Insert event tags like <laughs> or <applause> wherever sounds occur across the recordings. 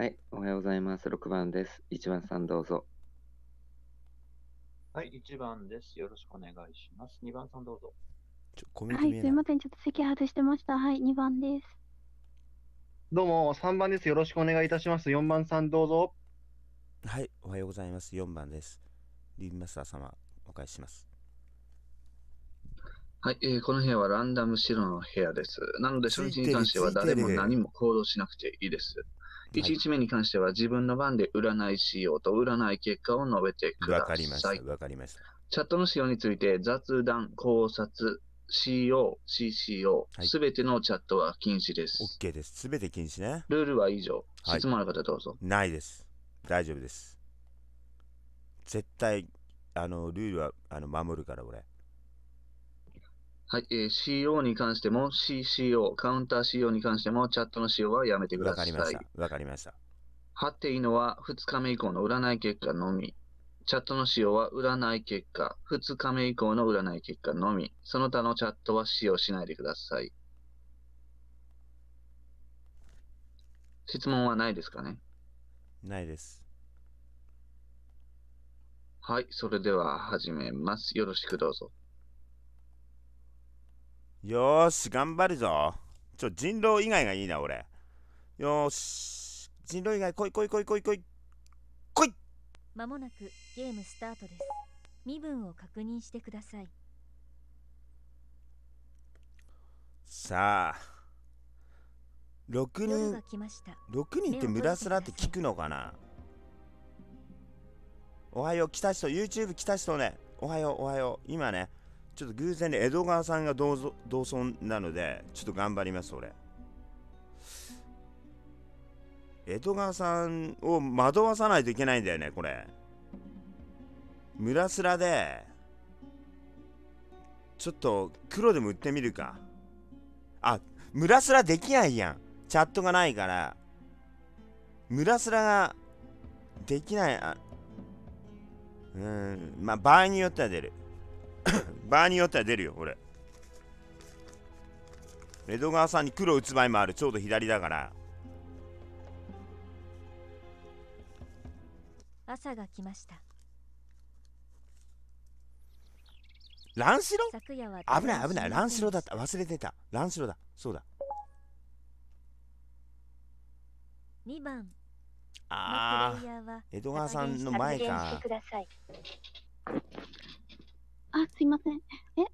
はい、おはようございます。6番です。1番さんどうぞ。はい、1番です。よろしくお願いします。2番さんどうぞ。はい、すみません。ちょっと席外してました。はい、2番です。どうも、3番です。よろしくお願いいたします。4番さんどうぞ。はい、おはようございます。4番です。リンマスター様、お返しします。はい、えー、この部屋はランダム白の部屋です。なので、初日に関しては誰も何も行動しなくていいです。1日目に関しては自分の番で占い仕様と占い結果を述べてください。わかりました。わかりました。チャットの仕様について雑談、考察、CO、CCO、す、べ、てのチャットは禁止です。OK です。すべて禁止ね。ルールは以上。質問ある方どうぞ、はい、ないです。大丈夫です。絶対、あの、ルールはあの守るから、俺。はい、えー、CO に関しても CCO、カウンター CO に関してもチャットの使用はやめてください。わかりました。わかりました。はていいのは2日目以降の占い結果のみ。チャットの使用は占い結果、2日目以降の占い結果のみ。その他のチャットは使用しないでください。質問はないですかねないです。はい、それでは始めます。よろしくどうぞ。よーし、頑張るぞ。ちょ、人狼以外がいいな、俺。よーし。人狼以外、来い来い来い来い来い。来い間もなくゲームスタートです。身分を確認してください。さあ。6人、6人ってラすらって聞くのかなおはよう、来た人、YouTube 来た人ね。おはよう、おはよう。今ね、ちょっと偶然で江戸川さんが同同村なので、ちょっと頑張ります、俺。江戸川さんを惑わさないといけないんだよね、これ。村すらで、ちょっと黒でも売ってみるか。あ、村すらできないやん。チャットがないから。村すらができない。あうん、まあ場合によっては出る。場合によっては出るよ、これ。江戸川さんに黒打つ場合もある。ちょうど左だから。朝が来ました。乱視郎危ない危ない乱視郎だった忘れてた乱視郎だそうだ2番ああ江戸川さんの前かあ、すいません。え、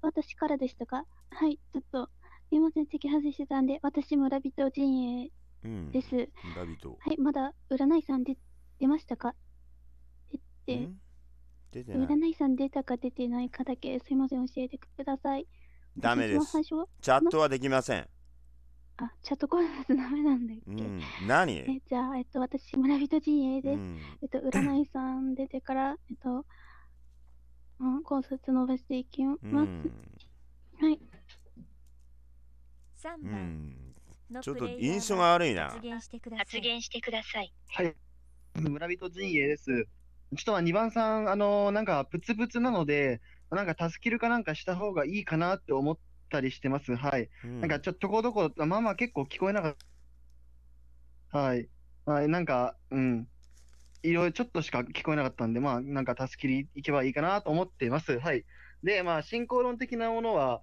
私からでしたかはい、ちょっと、すいません、席外してたんで、私もラビット陣営です。うん、ラビット。はい、まだ占いさん出出ましたかえって、出てない占いさん出たか出てないかだけ、すいません、教えてください。ダメです。チャットはできません。あ、チャットコーナーダメなんだっけ、うん、何えじゃあ、えっと、私、村人陣営です。うん、えっと、占いさん出てから、えっと、考察伸ばしていきます。はい。3番。ちょっと印象が悪いな。発言してください。はい。村人陣営です。ちょっと2番さん、あのー、なんかプツプツなので、なんか助けるかなんかした方がいいかなって思ったりしてます。はい。うん、なんかちょっととこどこ、まあまあ結構聞こえなかった。はい。はい、なんか、うん。いろいろちょっとしか聞こえなかったんで、まあ、なんか助けにりけばいいかなと思っています。はい。で、まあ、進行論的なものは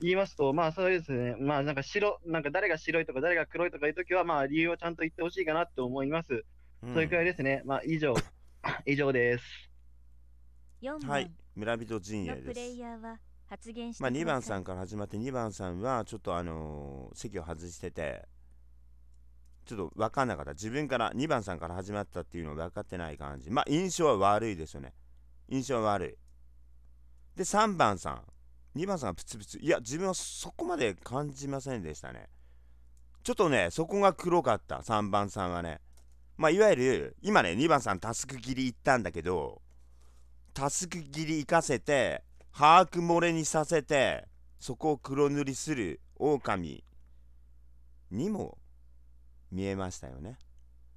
言いますと、うん、まあ、そうですね。まあ、なんか白、なんか誰が白いとか誰が黒いとかいうときは、まあ、理由をちゃんと言ってほしいかなって思います。うん、それくらいですね。まあ、以上、<laughs> 以上です。はい、村人陣営です。まあ、2番さんから始まって、2番さんはちょっとあのー、席を外してて、ちょっと分かんなかった。自分から、2番さんから始まったっていうの分かってない感じ。まあ、印象は悪いですよね。印象は悪い。で、3番さん。2番さんがプツプツ。いや、自分はそこまで感じませんでしたね。ちょっとね、そこが黒かった。3番さんはね。まあ、いわゆる、今ね、2番さんタスク切り行ったんだけど、タスク切り行かせて、把握漏れにさせて、そこを黒塗りする狼にも見えましたよね。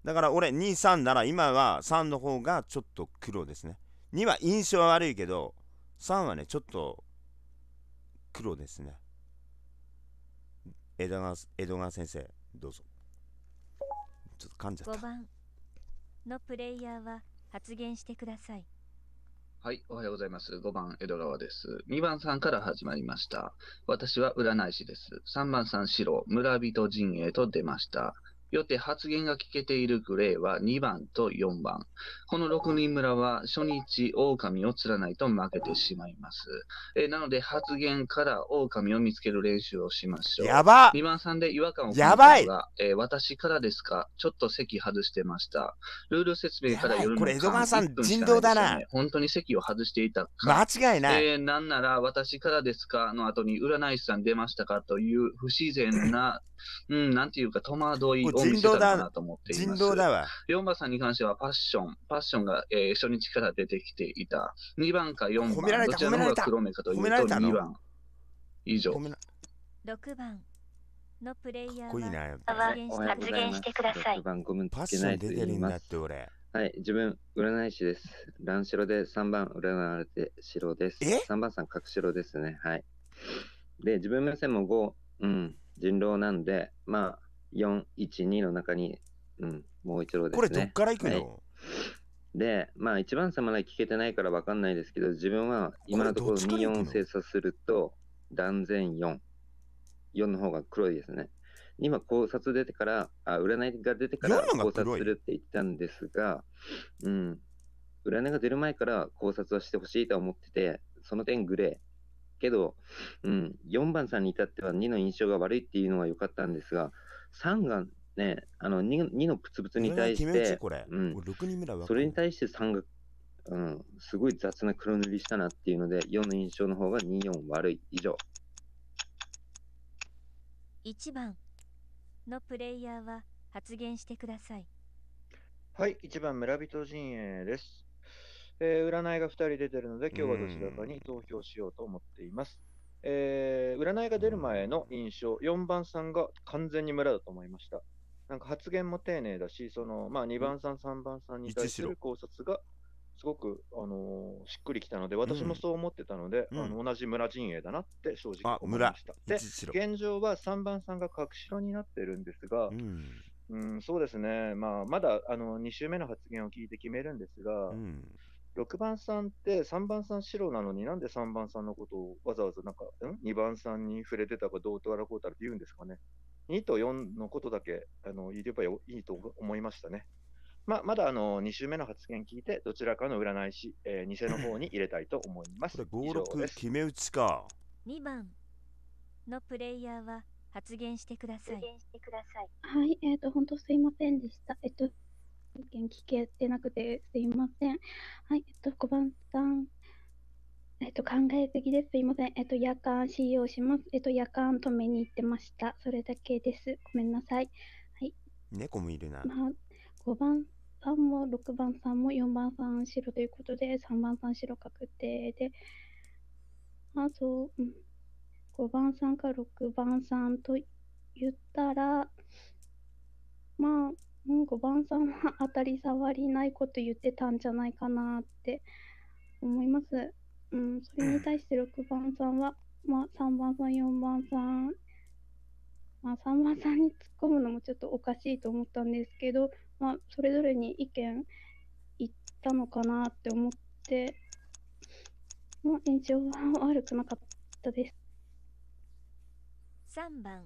だから俺2、3なら今は3の方がちょっと黒ですね。2は印象悪いけど、3はね、ちょっと黒ですね。江戸川江戸川先生、どうぞ。ちょっと噛んじゃった。5番のプレイヤーは発言してください。はい、おはようございます。5番、江戸川です。2番さんから始まりました。私は占い師です。3番さん、白、村人陣営と出ました。よって発言が聞けているグレーは2番と4番。この6人村は初日狼を釣らないと負けてしまいます。えなので発言から狼を見つける練習をしましょう。やば !2 番さんで違和感を感じたが、え私からですかちょっと席外してました。ルール説明から夜の、これ江戸川さん人道だな。本当に席を外していたか。間違いない。えー、なんなら私からですかの後に占い師さん出ましたかという不自然な、うん、なんていうか戸惑いをを見せたらなと思っています。人狼だわ。4番さんに関してはパッション、パッションが、えー、初日から出てきていた。2番か4番、どちらの方が黒目かというと2番以上。6番。のプレイヤーは発言してください。番ごめんつけないと言います。はい、自分、占い師です。乱白で3番占われて白です。3番さん、角白ですね。はい。で、自分目線も5、うん、人狼なんで、まあ、412の中に、うん、もう一度ですね。これどっから行くの、はい、で、まあ一番差まだ聞けてないから分かんないですけど、自分は今のところ24精査すると断然4。4の方が黒いですね。今考察出てから、あ、占いが出てから考察するって言ったんですが、うん、占いが出る前から考察はしてほしいと思ってて、その点グレー。けど、うん、4番さんに至っては2の印象が悪いっていうのは良かったんですが、3がね、あの 2, 2のプツプツに対して、これうん、それに対して3が、うん、すごい雑な黒塗りしたなっていうので、4の印象の方が2、4悪い。以上。1番のプレイヤーは発言してください。はい、1番村人陣営です。えー、占いが2人出てるので、今日はどちらかに投票しようと思っています。えー、占いが出る前の印象、4番さんが完全に村だと思いました。なんか発言も丁寧だし、そのまあ、2番さん、3番さんに対する考察がすごく、あのー、しっくりきたので、私もそう思ってたので、うん、あの同じ村陣営だなって正直思いました。で、現状は3番さんがし白になってるんですが、うん、うんそうですね、まあ、まだあの2周目の発言を聞いて決めるんですが、うん、6番さんって3番さん白なのになんで3番さんのことをわざわざなんか、ん ?2 番さんに触れてたかどうとあらこうたらって言うんですかね。2と4のことだけあの言えばいいと思いましたね。まあ、まだあの2週目の発言聞いて、どちらかの占い師、えー、偽の方に入れたいと思います。<laughs> これ5、6決め打ちか。2番のプレイヤーは発言してください。はい、えっ、ー、と、本当すいませんでした。えっと、意見聞けてなくてすいません。はい、えっと、小判さん。えっと、考えすぎです。すいません。えっと、夜間使用します。えっと、夜間止めに行ってました。それだけです。ごめんなさい。はい。猫もいるな。まあ、5番さんも6番さんも4番さん白ということで、3番さん白確定で、あ、と、うん。5番さんか6番さんと言ったら、まあ、うん、5番さんは当たり障りないこと言ってたんじゃないかなって思います。うん、それに対して6番さんは、まあ、3番さん、4番さん、まあ、3番さんに突っ込むのもちょっとおかしいと思ったんですけど、まあ、それぞれに意見言ったのかなって思って、まあ、印象は悪くなかったです。3番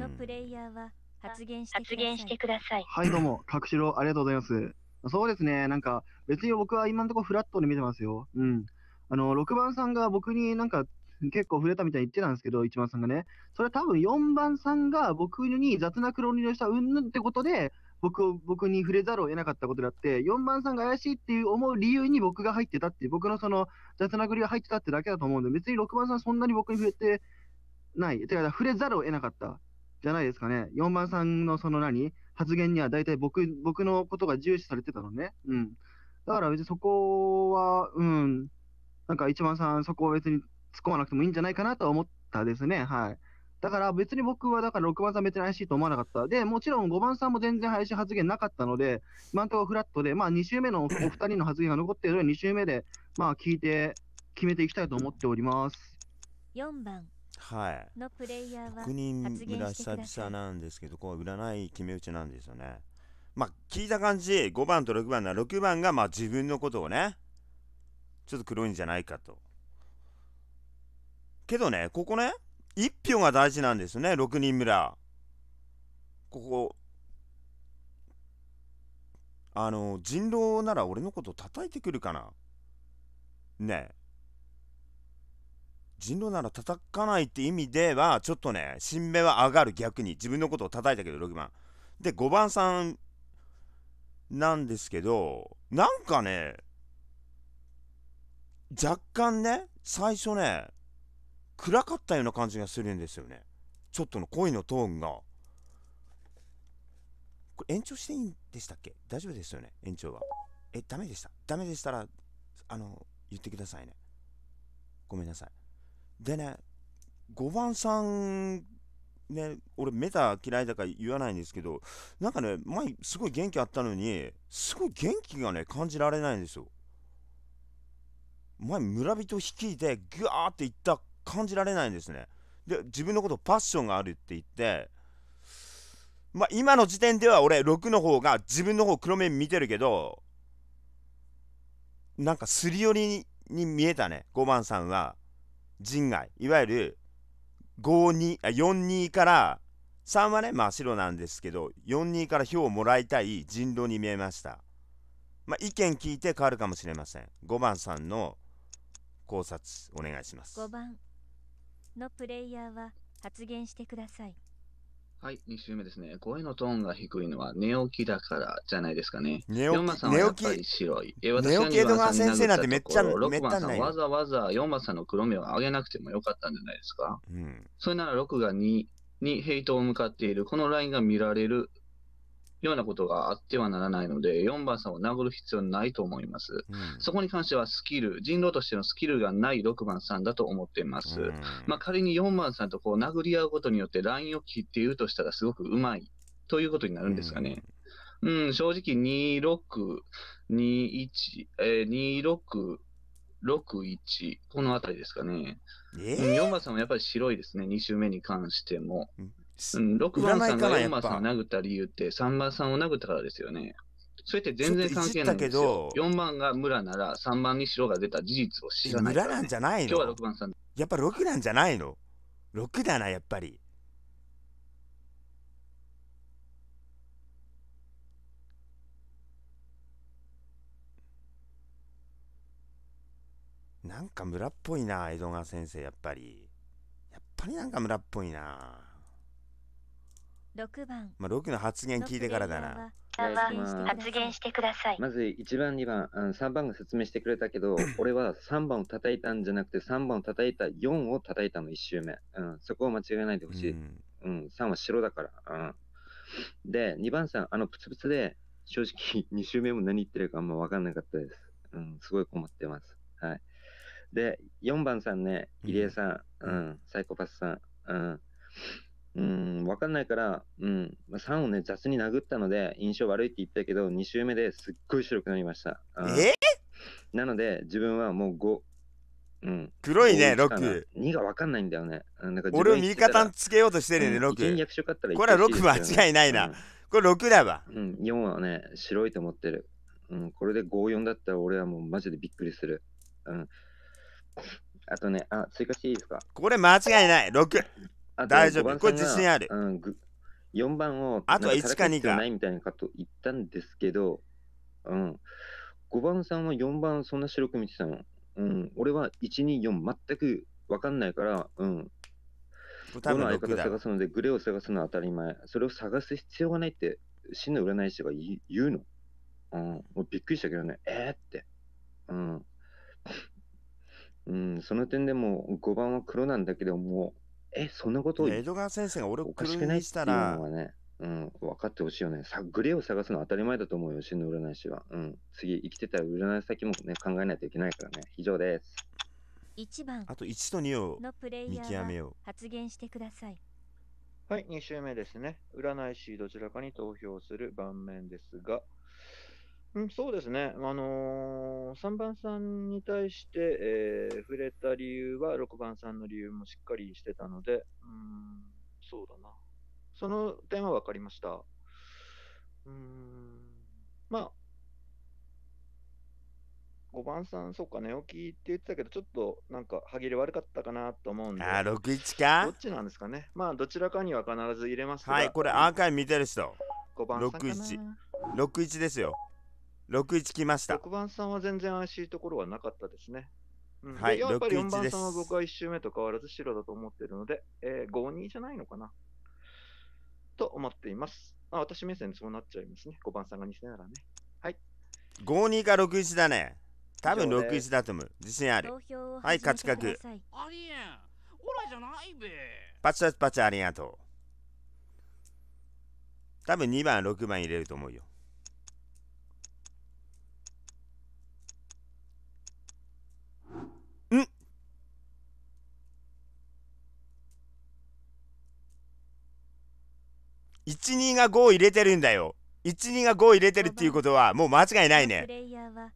のプレイヤーは、うん発言してください。はい、どうも、各種ありがとうございます。そうですね、なんか、別に僕は今のところフラットに見てますよ。うん。あの、6番さんが僕になんか、結構触れたみたいに言ってたんですけど、1番さんがね。それ多分4番さんが僕に雑な黒にりしたうんぬんってことで、僕を、僕に触れざるを得なかったことであって、4番さんが怪しいっていう思う理由に僕が入ってたっていう、僕のその雑なりが入ってたってだけだと思うんで、別に6番さんそんなに僕に触れてない。てか、触れざるを得なかった。じゃないですかね。4番さんのその何発言には大体僕、僕のことが重視されてたのね。うん。だから別にそこは、うん。なんか1番さん、そこは別に突っ込まなくてもいいんじゃないかなとは思ったですね。はい。だから別に僕は、だから6番さん別に怪しいと思わなかった。で、もちろん5番さんも全然怪しい発言なかったので、今んとこフラットで、まあ2周目の <coughs> お二人の発言が残っているので、2周目で、まあ聞いて決めていきたいと思っております。4番はい、のプレイヤーはしてください久々なんですけどこう占い決め打ちなんですよねまあ聞いた感じ5番と6番な6番がまあ自分のことをねちょっと黒いんじゃないかとけどねここね1票が大事なんですね6人村ここあの人狼なら俺のこと叩いてくるかなねえ人狼なら叩かないって意味では、ちょっとね、新芽は上がる、逆に。自分のことを叩いたけど、6番。で、5番さんなんですけど、なんかね、若干ね、最初ね、暗かったような感じがするんですよね。ちょっとの恋のトーンが。これ延長していいんでしたっけ大丈夫ですよね延長は。え、ダメでした。ダメでしたら、あの、言ってくださいね。ごめんなさい。でね、5番さん、ね、俺メタ嫌いだから言わないんですけど、なんかね、前すごい元気あったのに、すごい元気がね、感じられないんですよ。前村人率いて、ぐわーっていった感じられないんですね。で、自分のことパッションがあるって言って、まあ、今の時点では俺、6の方が自分の方黒目見てるけど、なんかすり寄りに見えたね、5番さんは。陣外いわゆるあ42から3はね真っ白なんですけど42から票をもらいたい人狼に見えました、まあ、意見聞いて変わるかもしれません5番さんの考察お願いします5番のプレイヤーは発言してくださいはい、2週目ですね。声のトーンが低いのは寝起きだからじゃないですかね。寝起き、さんはやっぱり白い。寝起き、寝起き江戸川先生なんてめっちゃ、め番さんわざわざ4番さんの黒目を上げなくてもよかったんじゃないですか。うん、それなら6が2にヘイトを向かっている、このラインが見られるようなことがあってはならないので、4番さんを殴る必要ないと思います。うん、そこに関してはスキル、人狼としてのスキルがない6番さんだと思っています。うん、まあ、仮に4番さんとこう殴り合うことによってラインを切って言うとしたらすごくうまいということになるんですかね。うん、うん、正直26、21、えー、26、61この辺りですかね、えー、4番さんはやっぱり白いですね、2周目に関しても。うん、6番さんが4番さんを殴った理由って、3番さんを殴ったからですよね。それって全然関係ないんですよ。4番が村なら、3番に白が出た事実を知らない、ね、村なんじゃないの今日は6番さん。やっぱ6なんじゃないの ?6 だな、やっぱり。なんか村っぽいな、江戸川先生、やっぱり。やっぱりなんか村っぽいな。6番まあ、ロキの発言聞いてからだな。発言してください。まず1番、2番、3番が説明してくれたけど、<clears throat> 俺は3番を叩いたんじゃなくて、3番を叩いた4を叩いたの1周目。うん、そこを間違えないでほしい。うん、うん、3は白だから。うん、で、2番さん、あの、プツプツで、正直2 <laughs> 周目も何言ってるかあんま分かんなかったです。うん、すごい困ってます。はい。で、4番さんね、入江さん、うん、うん、サイコパスさん、うん。うん、わかんないから、うん、まあ、3をね、雑に殴ったので、印象悪いって言ったけど、2周目ですっごい白くなりました。えなので、自分はもう5。うん、黒いね、6。2がわかんないんだよね。なんか俺を味方つけようとしてるね、6。うん、役所ったらこれは6間違いないな。うん、これ6だわ。うん、4はね、白いと思ってる。うん、これで5、4だったら俺はもうマジでびっくりする。うん。あとね、あ、追加していいですかこれ間違いない、6。大丈夫。これ自信ある。うん、4番をあとは1か2か。ないみたいなかと言ったんですけど、うん。5番さんは4番そんな白く見てたの。うん。俺は1、2、4全く分かんないから、うん。どの相方探すので、グレーを探すのは当たり前。それを探す必要がないって、真の占い師が言うの。うん。もうびっくりしたけどね、えー、って。うん。うん、その点でも5番は黒なんだけども、え、そんなこと江戸川先生が俺をおか狂しくないにっしてたいうらの、はね、うん、分かってほしいよね。さ、グレーを探すのは当たり前だと思うよ、死ぬ占い師は。うん。次、生きてたら占い先もね、考えないといけないからね。以上です。1番あと1と2をのプレイ見極めーは発言してください。はい、2週目ですね。占い師どちらかに投票する盤面ですが、うん、そうですね、あのー、3番さんに対して、えー、触れた理由は、6番さんの理由もしっかりしてたので、うん、そうだな、その点は分かりました。うん、まあ、5番さん、そうか、ね、寝起きって言ってたけど、ちょっとなんか歯切れ悪かったかなと思うんで、あ、61かどっちなんですかね、まあ、どちらかには必ず入れますはい、これ、アーカイブ見てる人、5番さんかな。61ですよ。六一来ました。六番さんは全然怪しいところはなかったですね。うん、はい、やっぱり4番さんは僕は1周目と変わらず白だと思っているので、えー、5-2じゃないのかなと思っています。あ私目線でそうなっちゃいますね。5番さんが2世ならね。はい。5-2か6-1だね。多分6-1だと思う。自信ある。はい、勝ち確。ありえん。オラじゃないべ。パチパチパチありがとう。多分2番、6番入れると思うよ。12が5入れてるんだよ12が5入れてるっていうことはもう間違いないね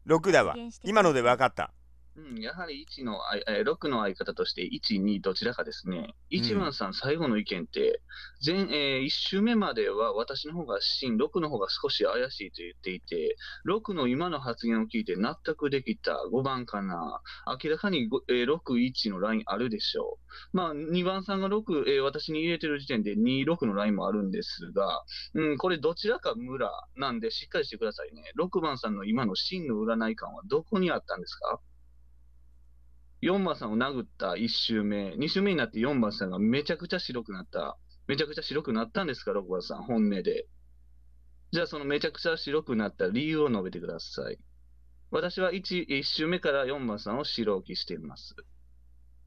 6だわ今ので分かったうん、やはり1のあえ6の相方として、1、2、どちらかですね。1番さん、最後の意見って、前、え1周目までは私の方が真、6の方が少し怪しいと言っていて、6の今の発言を聞いて納得できた5番かな。明らかにえー6、1のラインあるでしょう。まあ、2番さんが6、えー私に入れてる時点で2、6のラインもあるんですが、うん、これどちらか村なんでしっかりしてくださいね。6番さんの今の真の占い感はどこにあったんですか4番さんを殴った1周目、2周目になって4番さんがめちゃくちゃ白くなった。めちゃくちゃ白くなったんですか、6番さん、本音で。じゃあ、そのめちゃくちゃ白くなった理由を述べてください。私は 1, 周目から4番さんを白置きしています。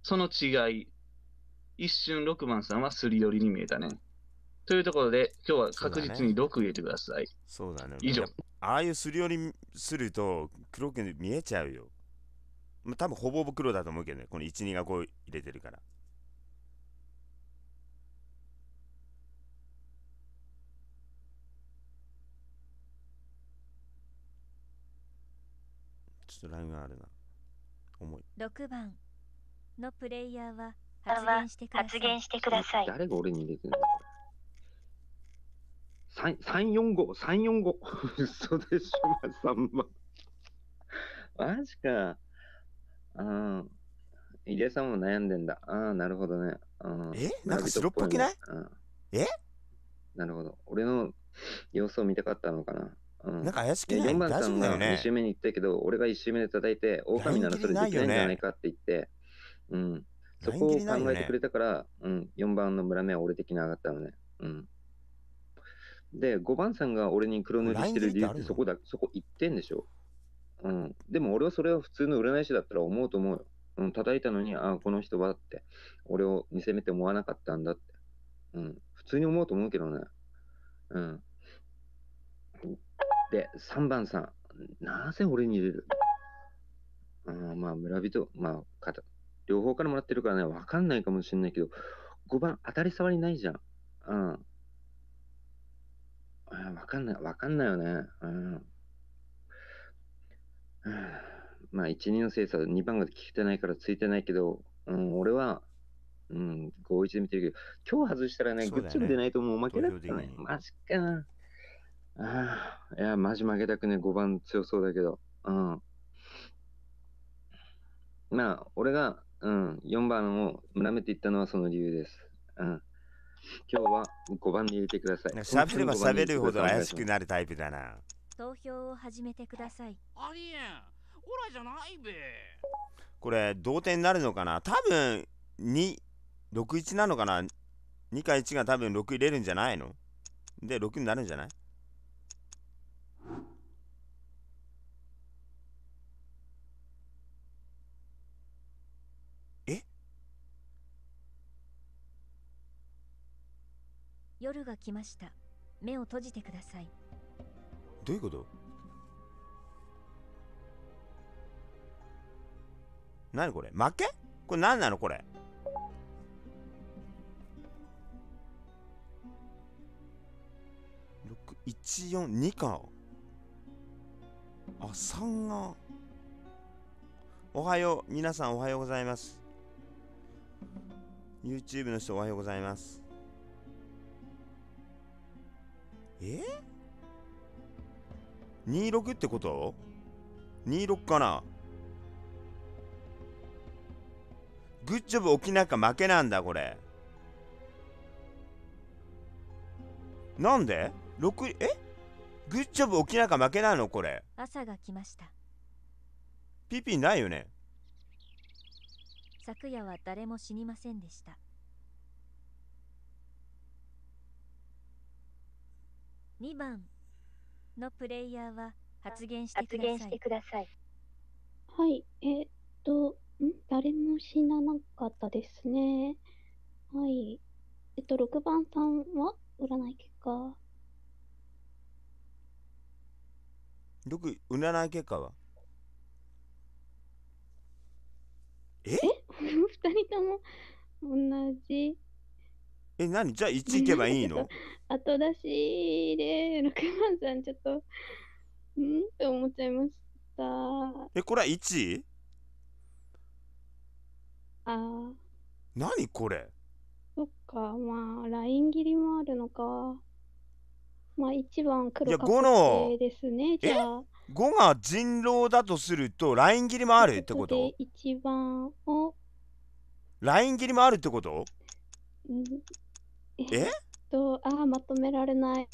その違い。一瞬6番さんはすり寄りに見えたね。というところで、今日は確実に6入れてください。そうだね。だね以上。ああいうすり寄りすると黒く見えちゃうよ。まあ、多分ほぼ袋だと思うけどね、この1、2がこう入れてるから。ちょっとラインがあるな。重い。6番のプレイヤーは発言してください。してください誰が俺に入れてるの ?345、345。<laughs> 嘘でしょ、3番。<laughs> マジか。ああ、入江さんも悩んでんだ。ああ、なるほどね。えなんか白っぽくないえなるほど。俺の様子を見たかったのかな。うん、なんか怪しくない4番さんが2周目に行ったけど、ね、俺が1周目で叩いて、狼ならそれできないんじゃないかって言って、ね、うん、そこを考えてくれたから、ね、うん、4番の村目は俺的に上がったのね。うん、で、5番さんが俺に黒塗りしてる理由ってそこだ、そこ1点でしょ。うん。でも俺はそれは普通の占い師だったら思うと思うよ。うん、叩いたのに、ああ、この人はって、俺を見せめて思わなかったんだって。うん。普通に思うと思うけどね。うん。で、3番さん。なぜ俺に入れるあまあ、村人、まあ、肩、両方からもらってるからね、わかんないかもしんないけど、5番、当たり障りないじゃん。うん。わかんない、わかんないよね。うん。まあ、1、2の精査、2番が聞けてないからついてないけど、うん、俺は、うん、5、1で見てるけど、今日外したらね、ねグッズも出ないともう負けだっね。マジか。ああ、いや、マジ負けたくね、5番強そうだけど。うん。まあ、俺が、うん、4番を舐めていったのはその理由です。うん。今日は5番に入れてください。喋れば喋るほど怪しくなるタイプだな。投票を始めてくださいありえんオラじゃないべこれ同点になるのかな多分261なのかな2か1が多分6入れるんじゃないので6になるんじゃないえ夜が来ました目を閉じてくださいどういうこと何これ負けこれ何なのこれ142かあ3がおはよう皆さんおはようございます YouTube の人おはようございますえー26ってこと ?26 かなグッジョブ沖縄負けなんだこれなんで ?6 えグッジョブ沖縄負けなのこれ朝が来ましたピピないよね昨夜は誰も死にませんでした2番のプレイヤーは発言してください。してください。はい、えー、っと、ん誰も死ななかったですね。はい。えっと、6番さんは占い結果。6、占い結果はええ ?2 <laughs> 人とも同じ。え、何じゃあ1いけばいいの <laughs> 後出しで6万3んちょっと、んって思っちゃいました。え、これは 1? ああ。何これそっか、まあ、ライン切りもあるのか。まあ、1番黒確定ですね、じゃあ。5が人狼だとすると、ライン切りもあるってことで ?1 番を。ライン切りもあるってこと、うんえっと、ああ、まとめられない。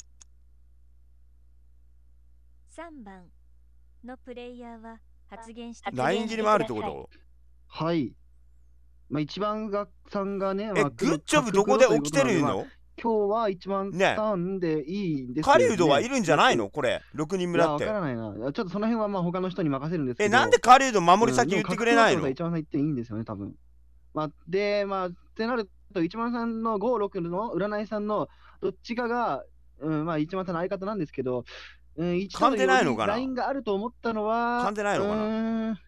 3番のプレイヤーは発言したライン切りもあるってことはい。まあ、一番がさんがね、まあ、え、グッジョブどこで起きてるの今日は一番さんでいいんですよ、ね。狩人はいるんじゃないのこれ、6人村って。わからないな。ちょっとその辺はまあ他の人に任せるんですけど。え、なんで狩人守り先言ってくれないの、うん、一番さん言っていいんですよね、多分。まあ、で、まあ、ってなると一番さんの5、6の占いさんのどっちかが、うん、まあ一番さんの相方なんですけど、うん、一番さんのラインがあると思ったのは、でないのかな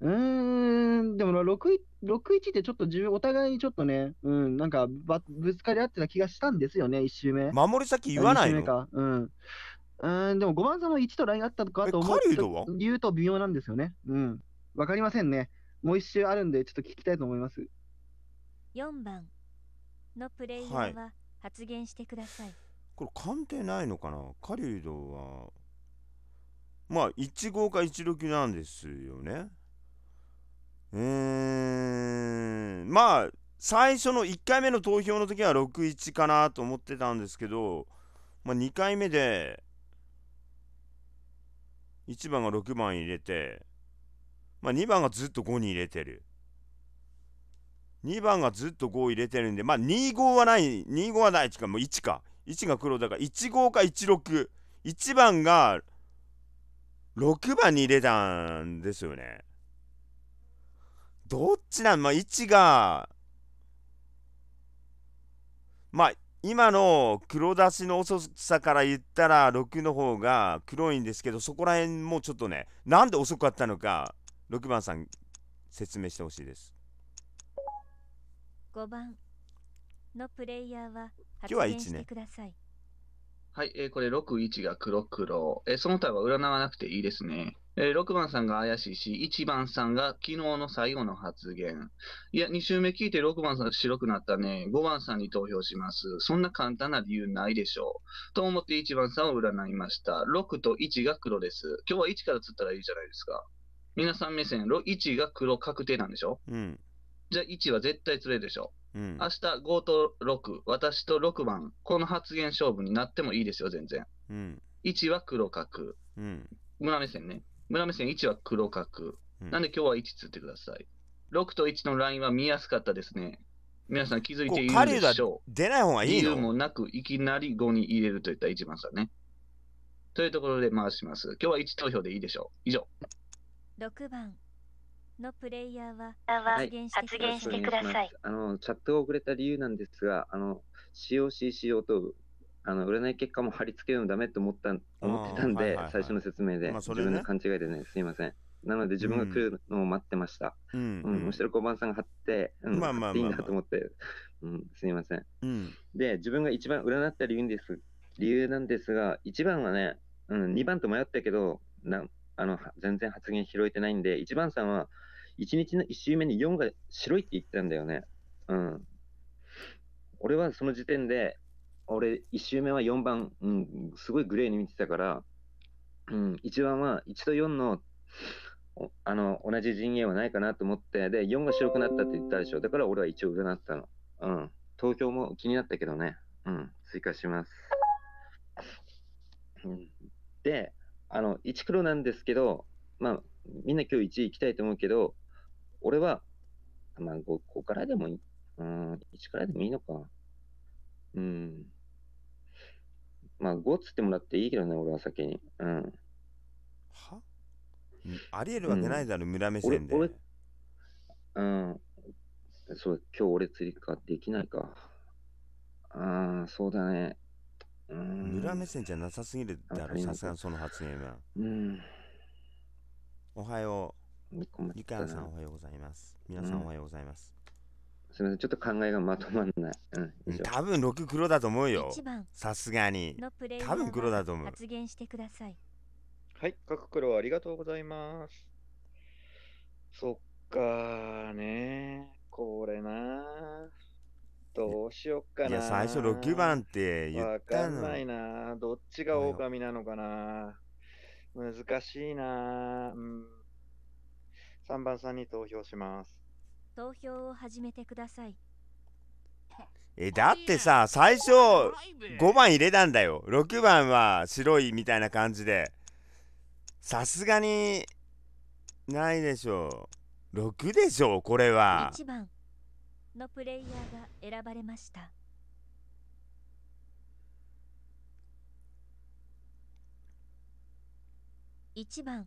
うーん、でも6、6、1ってちょっと自分、お互いにちょっとね、うん、なんかば、ぶつかり合ってた気がしたんですよね、1周目。守り先言わないのか。うん。うん、でも5番さんの1とラインあったかと思うと言うと微妙なんですよね。うん。わかりませんね。もう1周あるんで、ちょっと聞きたいと思います。4番のプレイヤーは発言してください、はい、これ関係ないのかな狩人はまあ1号か16なんですよねえー、まあ最初の1回目の投票の時は61かなと思ってたんですけど、まあ、2回目で1番が6番入れて、まあ、2番がずっと5に入れてる2番がずっと5入れてるんで、まあ2、5はない、2、5はない、かもう1か。1が黒だから、1、5か1、6。1番が6番に入れたんですよね。どっちなんまあ1が、まあ今の黒出しの遅さから言ったら6の方が黒いんですけどそこら辺もちょっとねなんで遅かったのか6番さん説明してほしいです。5番のプレイヤーは発言してください。はい、えー、これ61が黒黒、えー、その他は占わなくていいですね。えー、6番さんが怪しいし、1番さんが昨日の最後の発言。いや、2周目聞いて6番さん白くなったね。5番さんに投票します。そんな簡単な理由ないでしょう。と思って1番さんを占いました。6と1が黒です。今日は1から釣ったらいいじゃないですか。皆さん目線、1が黒確定なんでしょうん。じゃあ1は絶対釣れるでしょ。うん、明日5と6、私と6番、この発言勝負になってもいいですよ、全然。うん、1は黒角、うん、村目線ね。村目線1は黒角。うん、なんで今日は1釣ってください。6と1のラインは見やすかったですね。皆さん気づいているでしょう。う出ない方がいいの理由もなく、いきなり5に入れるといった一番さね。というところで回します。今日は1投票でいいでしょう。以上。6番のプレイヤーは発言してください。あのチャットを遅れた理由なんですが、あの COC 仕様とあの占い結果も貼り付けるのダメと思った思ってたんで、はいはいはい、最初の説明で、まあね、自分の勘違いでね、すいません。なので自分が来るのを待ってました。うん、うん、うん、むしろ小判さんが貼って、うん、まあまあまあ、まあ、いいんと思って、うん、すいません,、うん。で、自分が一番占った理由です理由なんですが、一番はね、うん、2番と迷ったけど、なあの、全然発言拾えてないんで、1番さんは、1日の1周目に4が白いって言ったんだよね。うん。俺はその時点で、俺、1周目は4番、うん、すごいグレーに見てたから、うん、1番は1と4の、あの、同じ陣営はないかなと思って、で、4が白くなったって言ったでしょ。だから俺は一応占ってたの。うん。東京も気になったけどね。うん。追加します。うん、で、あの、1黒ロなんですけど、まあ、みんな今日1位行きたいと思うけど、俺は、まあ5、5からでもいい。うん、1からでもいいのか。うん。まあ、5つってもらっていいけどね、俺は先に。うん。はありえるわけないだろ、うん、村目線で。俺、うん。そう、今日俺釣りか、できないか。ああ、そうだね。村目線じゃなさすぎるだろ、さすがその発言は。おはよう。みかんさんおはようございます。皆さんおはようございます。すみません、ちょっと考えがまとまんない。ん、多分6黒だと思うよ。さすがに。多分黒だと思う。発言してください。はい、各黒ありがとうございます。そっかねこれなどうしよっかな。いや、最初6番って言ったの。わかんないな。どっちが狼なのかな。難しいな。うん。3番さんに投票します。投票を始めてください。え、だってさ、最初5番入れたんだよ。6番は白いみたいな感じで。さすがにないでしょう。6でしょう、これは。1番のプレイヤーが選ばれました1番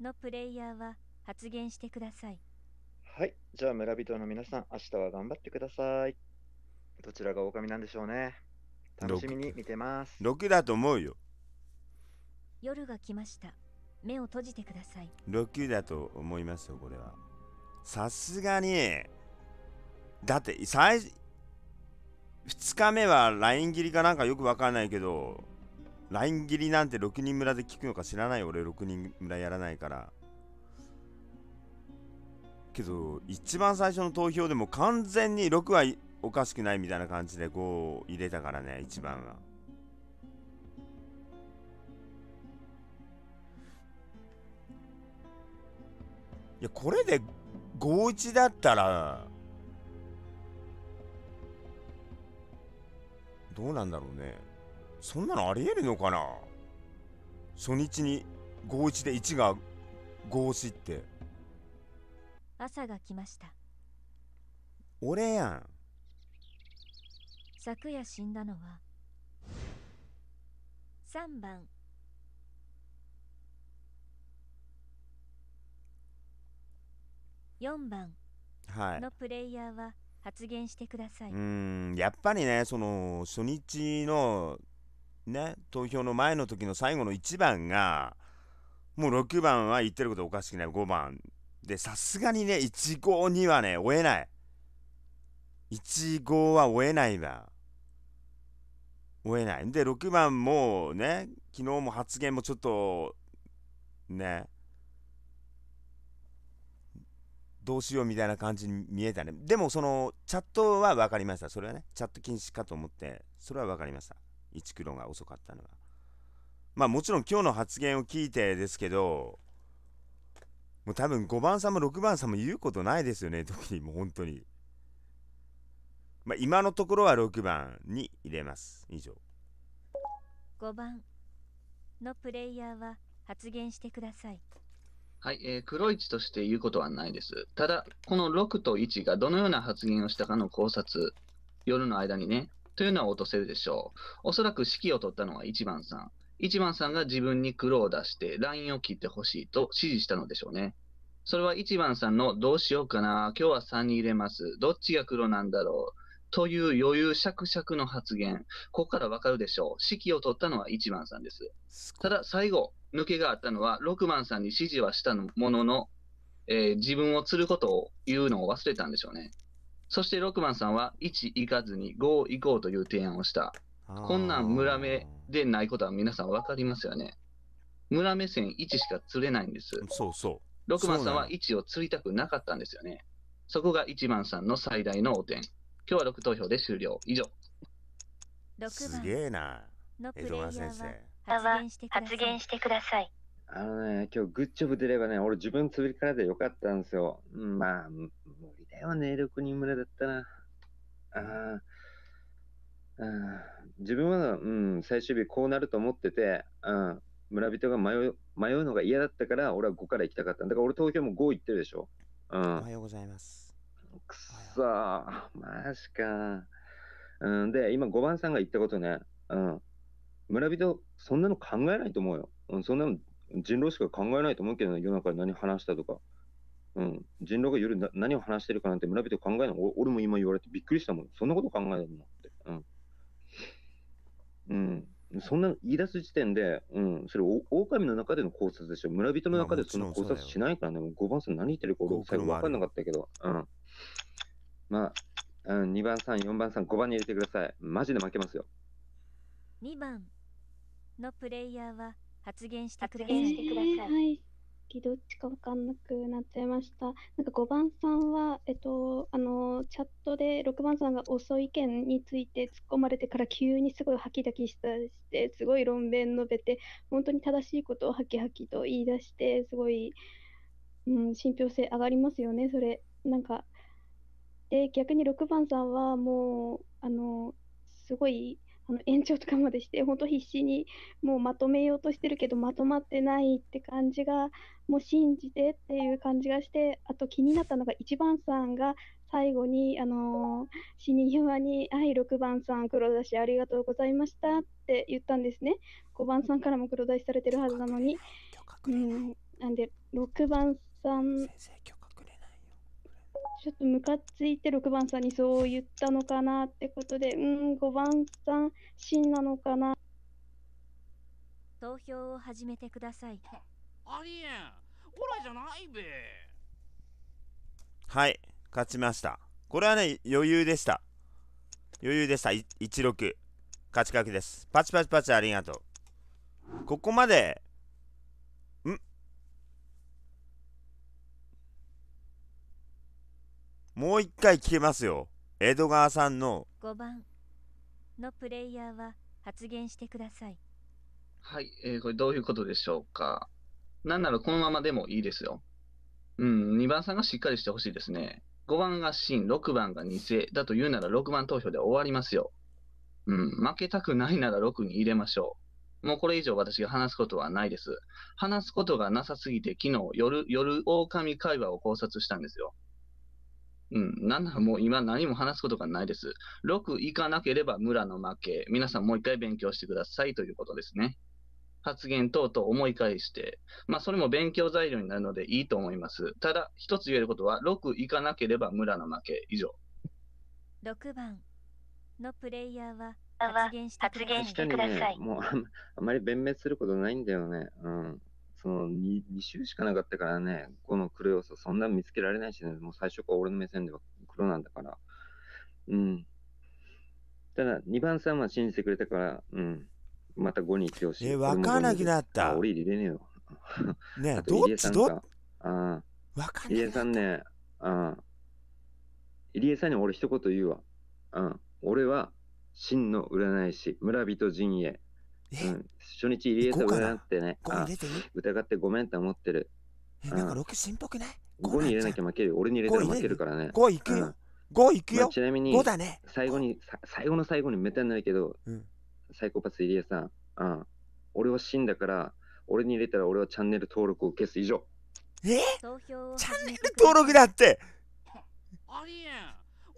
のプレイヤーは発言してくださいはいじゃあ村人の皆さん明日は頑張ってくださいどちらが狼なんでしょうね楽しみに見てます6だと思うよ夜が来ました目を閉じてください6だと思いますよこれはさすがにだって最2日目はライン切りかなんかよくわかんないけどライン切りなんて6人村で聞くのか知らない俺6人村やらないからけど一番最初の投票でも完全に6はおかしくないみたいな感じで5を入れたからね一番は。いやこれで51だったらどうなんだろうねそんなのありえるのかな初日に51で1が54って朝が来ました俺やん昨夜死んだのは3番4番のプレイヤーは発言してくださいうんやっぱりねその初日のね投票の前の時の最後の1番がもう6番は言ってることおかしくない5番でさすがにね1号にはね追えない1号は追えないわ追えないで6番もね昨日も発言もちょっとねどうしようみたいな感じに見えたね。でもそのチャットは分かりました。それはね、チャット禁止かと思って、それは分かりました。1黒ロが遅かったのは。まあもちろん今日の発言を聞いてですけど、もう多分5番さんも6番さんも言うことないですよね、時にもう本当に。まあ今のところは6番に入れます。以上。5番のプレイヤーは発言してください。はい、えー、黒1として言うことはないです。ただ、この6と1がどのような発言をしたかの考察、夜の間にね、というのは落とせるでしょう。おそらく指揮を取ったのは1番さん。1番さんが自分に黒を出して、ラインを切ってほしいと指示したのでしょうね。それは1番さんのどうしようかな、今日は3に入れます、どっちが黒なんだろう、という余裕しゃくしゃくの発言。ここからわかるでしょう。指揮を取ったのは一番さんです。ただ、最後、抜けがあったのは、六番さんに指示はしたものの、えー、自分を釣ることを言うのを忘れたんでしょうね。そして六番さんは、1行かずに5行こうという提案をした。こんなん村目でないことは皆さんわかりますよね。村目線1しか釣れないんです。そうそう。六番さんは1を釣りたくなかったんですよね。そこが一番さんの最大の汚点。今日は6投票で終了。以上。すげえな。江戸川先生。発言してください。あのね、今日グッジョブ出ればね、俺自分つぶりからでよかったんですよ。まあ、無理だよね、6人村だったな。ああ。自分は、うん、最終日こうなると思ってて、うん、村人が迷う迷うのが嫌だったから、俺は5から行きたかっただから俺東京も5行ってるでしょ。うん、おはようございます。くそそマジか。うん、で、今、5番さんが言ったことね、うん、村人、そんなの考えないと思うよ。うん、そんなの人狼しか考えないと思うけどね、夜中に何話したとか。うん、人狼が夜な何を話してるかなんて村人考えないお。俺も今言われてびっくりしたもん。そんなこと考えないって。うん。うん。そんな言い出す時点で、うん、それお、狼の中での考察でしょ。村人の中でそんな考察しないからね、5番さん何言ってるか俺、最後分かんなかったけど。うん。まあ、さん、四番、さん、五5番に入れてください。マジで負けますよ。2番のプレイヤーは発言してください。えー、はい。どっちか分かんなくなっちゃいました。なんか5番さんは、えっと、あの、チャットで6番さんが遅い意見について突っ込まれてから急にすごいハキハキしたして、すごい論弁述べて、本当に正しいことをハキハキと言い出して、すごい、うん、信憑性上がりますよね、それ。なんか、で、逆に6番さんはもう、あの、すごい、あの延長とかまでして、本当必死にもうまとめようとしてるけど、まとまってないって感じが、もう信じてっていう感じがして、あと気になったのが1番さんが最後に、あのー、死に際に、はい、6番さん黒出しありがとうございましたって言ったんですね。5番さんからも黒出しされてるはずなのに。うん、なんで、6番さんちょっとムカついて6番さんにそう言ったのかなってことで、うん、5番さん、真なのかな。投票を始めてください。ありえん、ほらじゃないべ。はい、勝ちました。これはね、余裕でした。余裕でした。16。勝ち確です。パチパチパチありがとう。ここまでもう一回聞けますよ。江戸川さんの5番のプレイヤーは発言してください。はい、えー、これどういうことでしょうか。なんならこのままでもいいですよ。うん、2番さんがしっかりしてほしいですね。5番が真、6番が偽だと言うなら6番投票で終わりますよ。うん、負けたくないなら6に入れましょう。もうこれ以上私が話すことはないです。話すことがなさすぎて昨日夜、夜狼会話を考察したんですよ。うん、なんならもう今何も話すことがないです。6行かなければ村の負け。皆さんもう一回勉強してくださいということですね。発言等々思い返して、まあそれも勉強材料になるのでいいと思います。ただ、一つ言えることは、6行かなければ村の負け。以上。6番のプレイヤーは発言してください。もうあまり弁明することないんだよね。うん。その 2, 2週しかなかったからね、この黒要素、そんな見つけられないしね、もう最初から俺の目線では黒なんだから。うん。ただ、2番さんは信じてくれたから、うん。また5に行ってほしい。え、わからなくなった。俺入れねえよ。ねえ、<laughs> どっちどっああ。わかんない。入江さんね、ああ。入江さんに俺一言言うわ。うん。俺は、真の占い師、村人陣営、うん、初日入江さんがってね、疑ってごめんって思ってる。え、なんかロケしんぽくない ?5 に入れなきゃ負ける。俺に入れたら負けるからね。5いくよ。5いくよ。ちなみに、5だね。最後に、最後の最後にめったにないけど、サイコパス入江さん、うん、俺は死んだから、俺に入れたら俺はチャンネル登録を消す以上。えチャンネル登録だってあり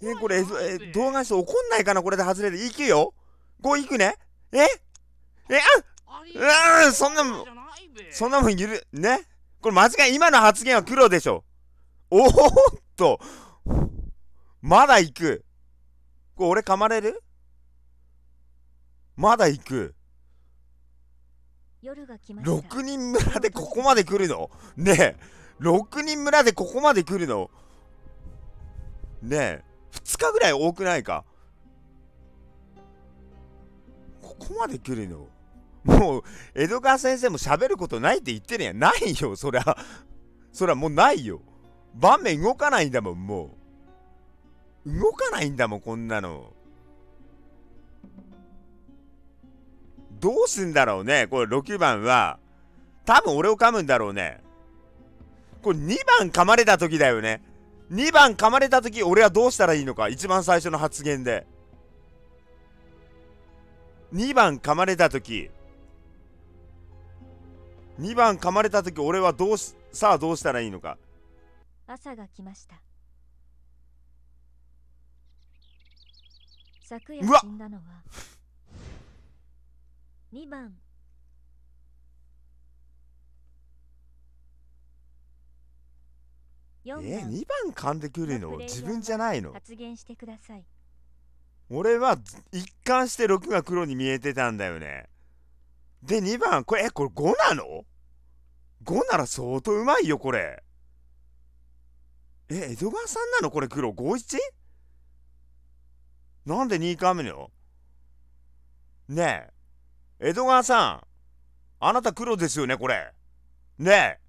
えん。え、これ、え動画して怒んないかなこれで外れて。いくよ。5いくね。ええあうんそんなもんそんなもんゆるねこれ間違い今の発言は黒でしょおおっとまだ行くこれ俺噛まれるまだ行く6人村でここまで来るのねえ6人村でここまで来るのねえ2日ぐらい多くないかここまで来るのもう、江戸川先生も喋ることないって言ってるやん。ないよ、そりゃ。<laughs> そりゃもうないよ。盤面動かないんだもん、もう。動かないんだもん、こんなの。どうすんだろうね、これ6番は。多分俺を噛むんだろうね。これ2番噛まれた時だよね。2番噛まれた時、俺はどうしたらいいのか。一番最初の発言で。2番噛まれた時。2番噛まれた時俺はどうしさあどうしたらいいのか朝が来ました昨夜死んだのは2番えー、2番噛んでくるの自分じゃないの発言してください俺は一貫して6が黒に見えてたんだよねで、2番、これ、え、これ5なの ?5 なら相当うまいよ、これ。え、江戸川さんなのこれ黒 51? なんで2回目のねえ、江戸川さん、あなた黒ですよね、これ。ねえ、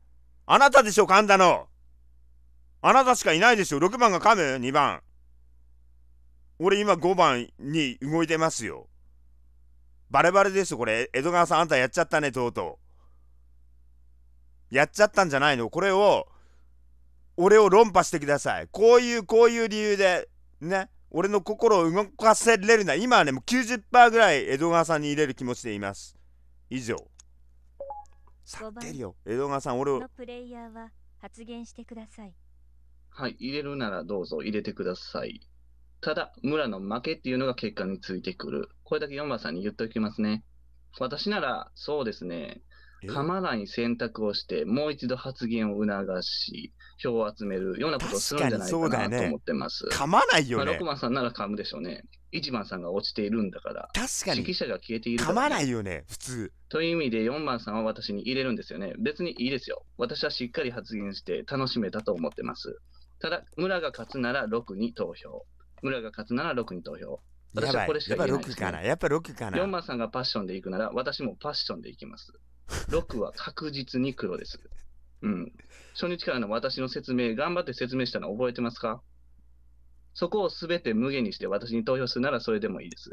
あなたでしょ、神んだの。あなたしかいないでしょ、6番が噛む ?2 番。俺今5番に動いてますよ。バレバレですよ、これ。江戸川さん、あんたやっちゃったね、とうとう。やっちゃったんじゃないのこれを、俺を論破してください。こういう、こういう理由で、ね。俺の心を動かせれるな。今はね、もう90%ぐらい江戸川さんに入れる気持ちでいます。以上。さってるよ。江戸川さん、俺を。プレイヤーは発言してください。はい、入れるならどうぞ入れてください。ただ、村の負けっていうのが結果についてくる。これだけ4番さんに言っておきますね。私なら、そうですね。噛まない選択をして、もう一度発言を促し、票を集めるようなことをするんじゃないかな、と思ってます。噛まないよね。まあ、6番さんなら噛むでしょうね。1番さんが落ちているんだから。確かに。指揮者が消えている、ね、噛まないよね、普通。という意味で4番さんは私に入れるんですよね。別にいいですよ。私はしっかり発言して楽しめたと思ってます。ただ、村が勝つなら6に投票。村が勝つなら6に投票。私はこれしか言えないです、ね、やっぱ6かな。やっぱ6かな。4番さんがパッションで行くなら、私もパッションで行きます。6は確実に黒です。うん。初日からの私の説明、頑張って説明したの覚えてますかそこをすべて無限にして私に投票するならそれでもいいです。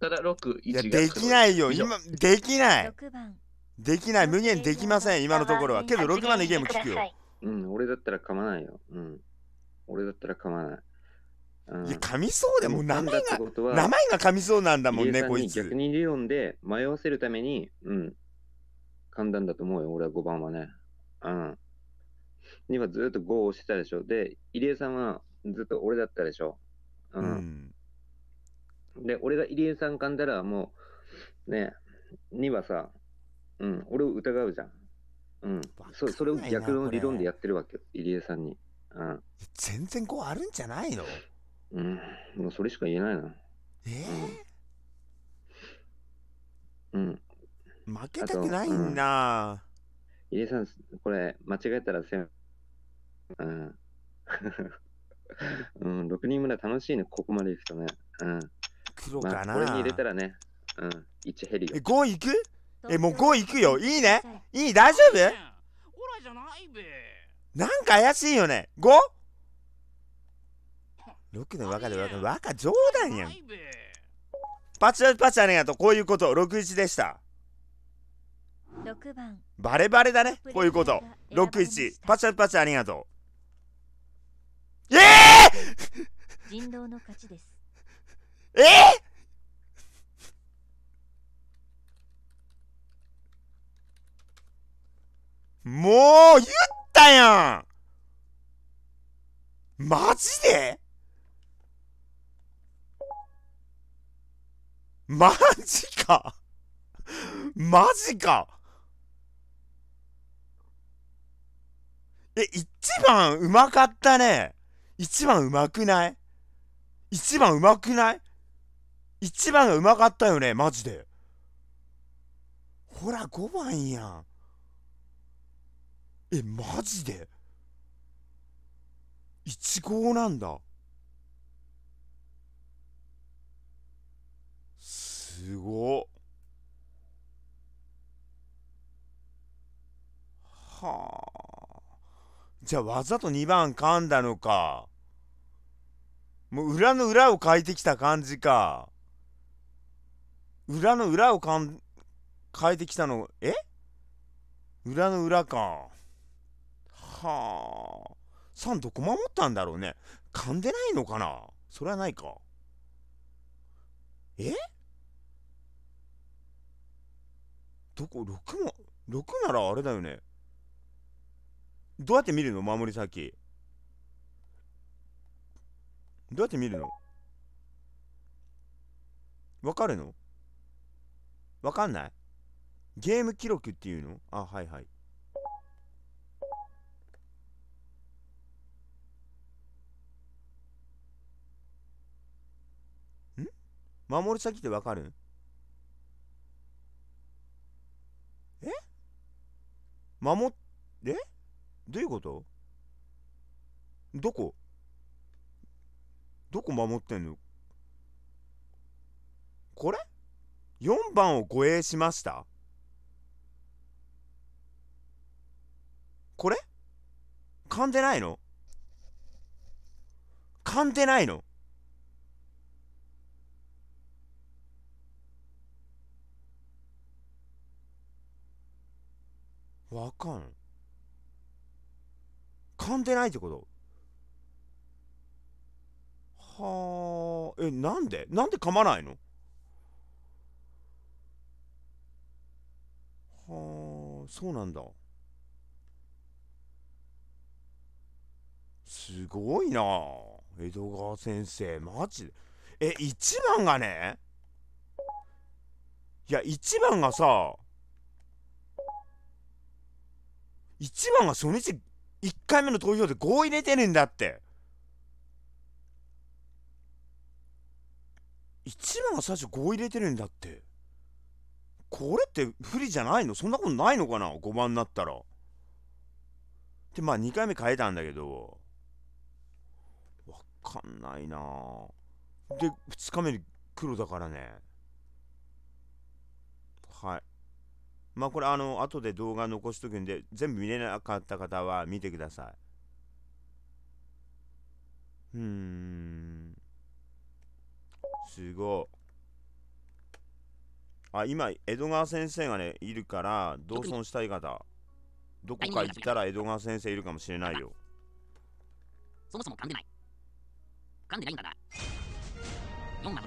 ただ6、1ができないよ、今、できない。できない、無限できません、今のところは。けど6番のゲーム聞くよ。うん、俺だったら構まないよ。うん。俺だったら構まない。いや、噛みそうでもう名前が、名前が噛みそうなんだもんね、こいつ。逆にリオンで迷わせるために、うん、噛んだんだと思うよ、俺は5番はね。うん。はずっと5を押してたでしょ。で、入江さんはずっと俺だったでしょ。うん。うん、で、俺が入江さん噛んだらもう、ね、2はさ、うん、俺を疑うじゃん。うん。そそれを逆の理論でやってるわけよ、入江さんに。うん。全然5あるんじゃないのうん、もうそれしか言えないな。えー、うん。うん。負けたくないんだ。入江、うん、さん、これ、間違えたらせん。うん。<laughs> うん、6人村楽しいね、ここまで行くとね。うん。黒かな、まあ、これに入れたらね、うん、1ヘリよ。え、5行くえ、もう5行くよ。いいねいい、大丈夫なんか怪しいよね。5? ロックのかでわか冗談やんパチパチありがとうこういうこと61でした6番バレバレだねこういうこと六一パチパチありがとうええー、<laughs> 人狼の勝ちですええーもう言ったやんマジでマジかマジかえ、1番うまかったね。1番うまくない ?1 番うまくない ?1 番がうまかったよね、マジで。ほら、5番やん。え、マジで1号なんだ。すごはあじゃあわざと2番噛んだのかもう裏の裏を書いてきた感じか裏の裏をかん変えてきたのえ裏の裏かはあ3どこ守ったんだろうね噛んでないのかなそれはないかえどこ6も6ならあれだよねどうやって見るの守り先どうやって見るのわかるのわかんないゲーム記録っていうのあはいはいん守り先ってわかる守っえどういうことどこどこ守ってんのこれ ?4 番を護衛しましたこれ噛んでないの噛んでないのわかん。噛んでないってことはあ、え、なんでなんで噛まないのはあ、そうなんだ。すごいな江戸川先生、マジで。え、一番がねいや、一番がさ、1番は初日1回目の投票で5入れてるんだって1番が最初5入れてるんだってこれって不利じゃないのそんなことないのかな5番になったらでまあ2回目変えたんだけどわかんないなで2日目に黒だからねはいまあこれあの後で動画残しとくんで全部見れなかった方は見てくださいうんすごいあ今江戸川先生がねいるから同村したい方どこか行ったら江戸川先生いるかもしれないよそもそも噛んでない噛んでないんだな4は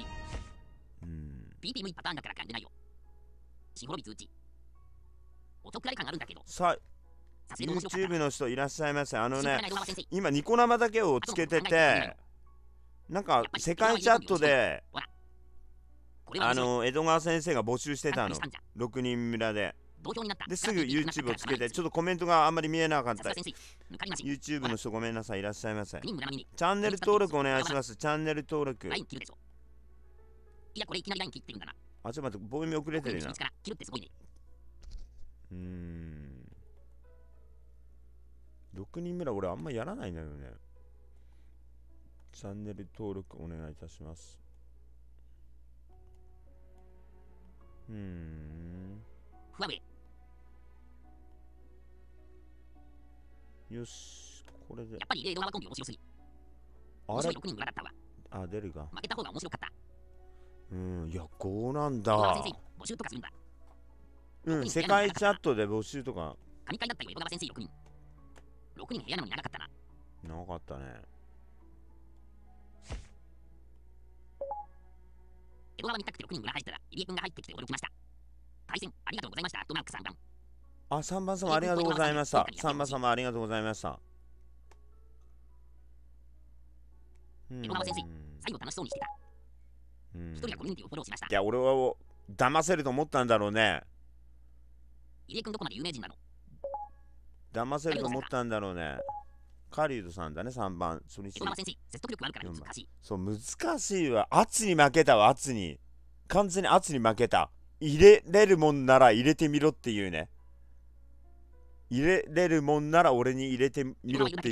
無うん PP 無理パターンだから噛んでないよ死滅び通知お得感あるんだけどさあ YouTube の人いらっしゃいませあのね今ニコ生だけをつけててなんか世界チャットであの江戸川先生が募集してたの6人村でですぐ YouTube をつけてちょっとコメントがあんまり見えなかった YouTube の人ごめんなさいいらっしゃいませチャンネル登録お願いしますチャンネル登録あちょっと待ってボ読み遅れてるなうーん。6人目ら俺あんまやらないんだよね。チャンネル登録お願いいたします。うーん。よし、これで。やっぱりはコンビ面白すぎ。あれあ、出るが。負けた方が面白かった。うん、いや、こうなんだ。先生、募集とかするんだ。うん、世界チャットで募集とか。神会だったよ、川先生6人。6人部屋なのに長かったな。長かったね。江戸川にたくて6人入ったら、入江君が入ってきて驚きました。対戦ありがとうございました。とマーク3番。あ、3番様ありがとうございました。3番様ありがとうございました。江戸川先生、最後楽しそうにしてた。人コミュニティをフォローしました。いや、俺は騙せると思ったんだろうね。入江君どこまで有名人なの騙せると思ったんだろうね。カリウドさんだね、3番。初日。説得力あるから難しい。そう、難しいわ。圧に負けたわ、圧に。完全に圧に負けた。入れれるもんなら入れてみろっていうね。入れれるもんなら俺に入れてみろっていう。